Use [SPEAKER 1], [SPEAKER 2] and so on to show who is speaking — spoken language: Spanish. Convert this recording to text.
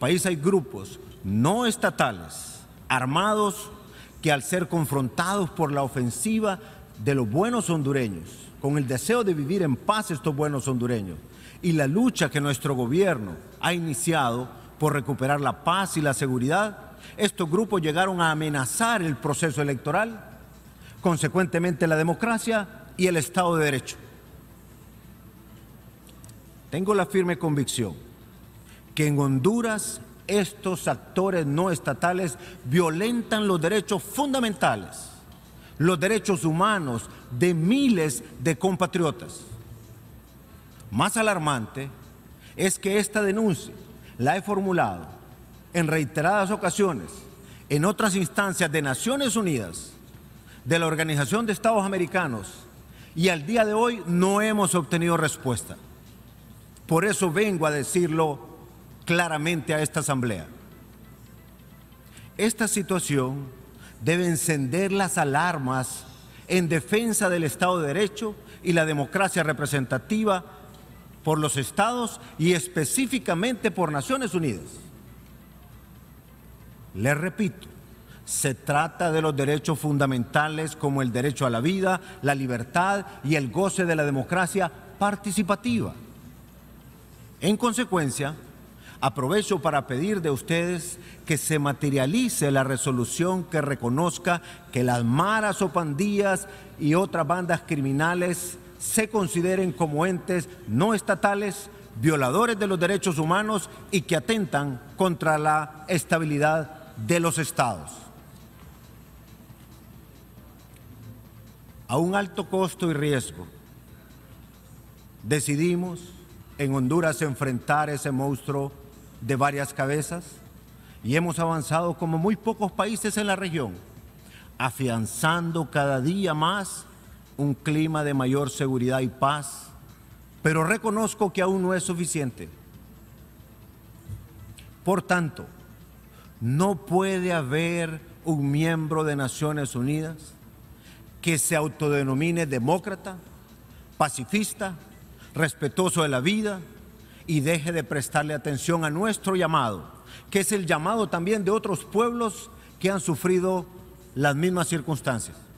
[SPEAKER 1] país hay grupos no estatales, armados, que al ser confrontados por la ofensiva de los buenos hondureños, con el deseo de vivir en paz estos buenos hondureños, y la lucha que nuestro gobierno ha iniciado por recuperar la paz y la seguridad, estos grupos llegaron a amenazar el proceso electoral, consecuentemente la democracia y el Estado de Derecho. Tengo la firme convicción que en Honduras estos actores no estatales violentan los derechos fundamentales, los derechos humanos de miles de compatriotas. Más alarmante es que esta denuncia la he formulado en reiteradas ocasiones en otras instancias de Naciones Unidas, de la Organización de Estados Americanos, y al día de hoy no hemos obtenido respuesta. Por eso vengo a decirlo claramente a esta asamblea. Esta situación debe encender las alarmas en defensa del Estado de Derecho y la democracia representativa por los estados y específicamente por Naciones Unidas. Les repito, se trata de los derechos fundamentales como el derecho a la vida, la libertad y el goce de la democracia participativa. En consecuencia, Aprovecho para pedir de ustedes que se materialice la resolución que reconozca que las maras o pandillas y otras bandas criminales se consideren como entes no estatales, violadores de los derechos humanos y que atentan contra la estabilidad de los estados. A un alto costo y riesgo, decidimos en Honduras enfrentar ese monstruo de varias cabezas y hemos avanzado como muy pocos países en la región, afianzando cada día más un clima de mayor seguridad y paz, pero reconozco que aún no es suficiente. Por tanto, no puede haber un miembro de Naciones Unidas que se autodenomine demócrata, pacifista, respetuoso de la vida, y deje de prestarle atención a nuestro llamado, que es el llamado también de otros pueblos que han sufrido las mismas circunstancias.